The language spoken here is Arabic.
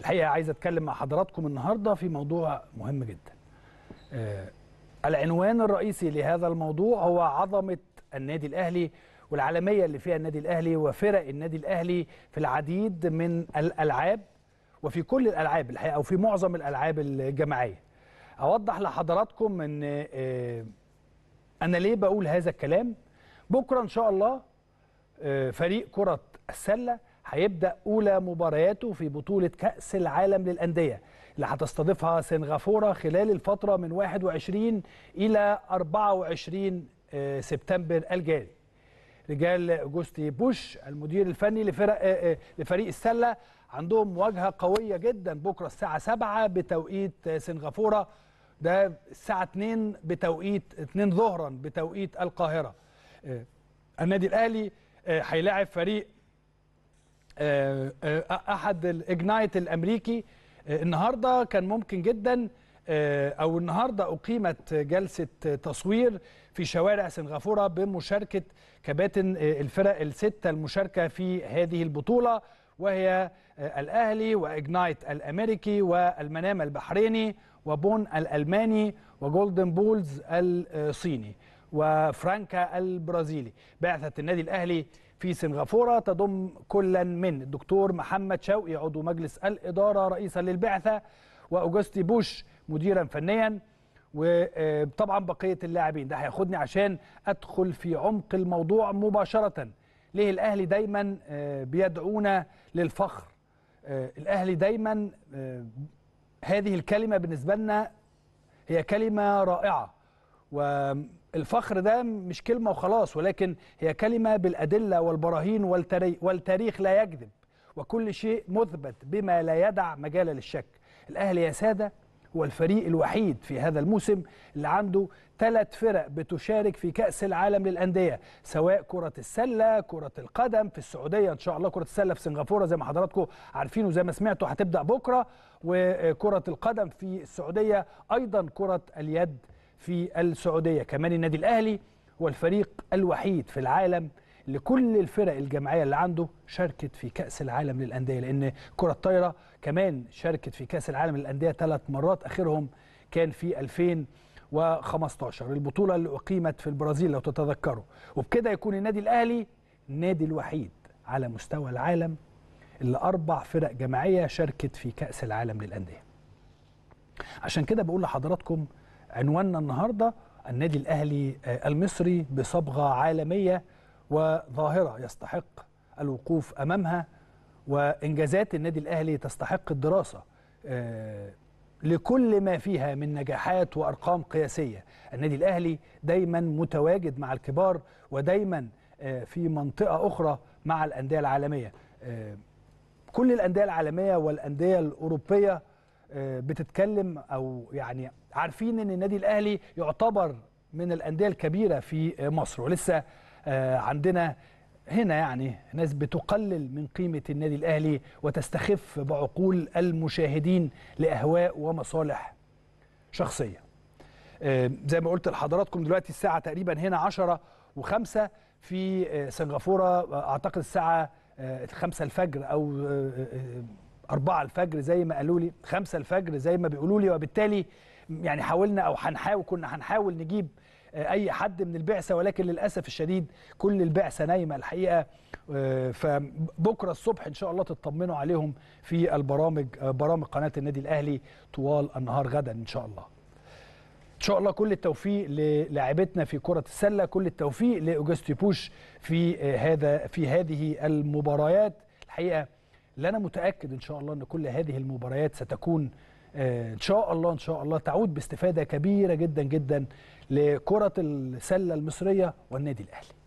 الحقيقه عايز اتكلم مع حضراتكم النهارده في موضوع مهم جدا. آه العنوان الرئيسي لهذا الموضوع هو عظمه النادي الاهلي والعالميه اللي فيها النادي الاهلي وفرق النادي الاهلي في العديد من الالعاب وفي كل الالعاب الحقيقه او في معظم الالعاب الجماعيه. اوضح لحضراتكم ان آه انا ليه بقول هذا الكلام؟ بكره ان شاء الله آه، فريق كره السله هيبدأ أولى مبارياته في بطولة كأس العالم للأندية اللي هتستضيفها سنغافورة خلال الفترة من 21 إلى 24 آه، سبتمبر الجاري رجال جوستي بوش المدير الفني لفرق آه، آه، لفريق السله عندهم مواجهه قويه جدا بكره الساعه 7 بتوقيت سنغافوره ده الساعه 2 بتوقيت 2 ظهرا بتوقيت القاهره النادي الاهلي هيلاعب فريق آه، آه، احد الاجنايت الامريكي آه، النهارده كان ممكن جدا او النهارده اقيمت جلسه تصوير في شوارع سنغافوره بمشاركه كباتن الفرق السته المشاركه في هذه البطوله وهي الاهلي واجنايت الامريكي والمنام البحريني وبون الالماني وجولدن بولز الصيني وفرانكا البرازيلي بعثة النادي الأهلي في سنغافورة تضم كلا من الدكتور محمد شوقي عضو مجلس الإدارة رئيسا للبعثة وأوجستي بوش مديرا فنيا وطبعا بقية اللاعبين ده هياخدني عشان أدخل في عمق الموضوع مباشرة ليه الأهلي دايما آه، بيدعونا للفخر آه، الأهلي دايما آه، هذه الكلمة بالنسبة لنا هي كلمة رائعة و الفخر ده مش كلمة وخلاص ولكن هي كلمة بالأدلة والبراهين والتاريخ لا يكذب وكل شيء مثبت بما لا يدع مجال للشك الأهلي يا سادة هو الفريق الوحيد في هذا الموسم اللي عنده ثلاث فرق بتشارك في كأس العالم للأندية سواء كرة السلة كرة القدم في السعودية إن شاء الله كرة السلة في سنغافورة زي ما حضراتكم عارفين وزي ما سمعتوا هتبدأ بكرة وكرة القدم في السعودية أيضا كرة اليد في السعودية كمان النادي الأهلي هو الفريق الوحيد في العالم لكل الفرق الجماعيه اللي عنده شاركت في كاس العالم للانديه لان كره الطايره كمان شاركت في كاس العالم للانديه ثلاث مرات اخرهم كان في 2015 البطوله اللي اقيمت في البرازيل لو تتذكروا وبكده يكون النادي الاهلي النادي الوحيد على مستوى العالم اللي اربع فرق جماعيه شاركت في كاس العالم للانديه عشان كده بقول لحضراتكم عنواننا النهارده النادي الاهلي آه، المصري بصبغه عالميه وظاهره يستحق الوقوف امامها وانجازات النادي الاهلي تستحق الدراسه آه، لكل ما فيها من نجاحات وارقام قياسيه النادي الاهلي دايما متواجد مع الكبار ودايما آه، في منطقه اخرى مع الانديه العالميه كل الانديه العالميه والانديه الاوروبيه آه، بتتكلم او يعني عارفين ان النادي الاهلي يعتبر من الانديه الكبيره في مصر ولسه آه، عندنا هنا يعني ناس بتقلل من قيمه النادي الاهلي وتستخف بعقول المشاهدين لاهواء ومصالح شخصيه آه، زي ما قلت لحضراتكم دلوقتي الساعه تقريبا هنا 10 و5 في سنغافوره اعتقد الساعه 5 الفجر او 4 الفجر زي ما قالوا لي 5 الفجر زي ما بيقولوا لي وبالتالي يعني حاولنا او هنحاول كنا هنحاول نجيب آه، اي حد من البعثه ولكن للاسف الشديد كل البعثه نايمه الحقيقه آه، فبكره الصبح ان شاء الله تطمنوا عليهم في البرامج آه، برامج قناه النادي الاهلي طوال النهار غدا ان شاء الله. ان شاء الله كل التوفيق للاعبتنا في كره السله كل التوفيق لاوجستي بوش في هذا في هذه المباريات الحقيقه اللي انا متاكد ان شاء الله ان كل هذه المباريات ستكون آه، ان شاء الله ان شاء الله تعود باستفاده كبيره جدا جدا لكره السله المصريه والنادي الاهلي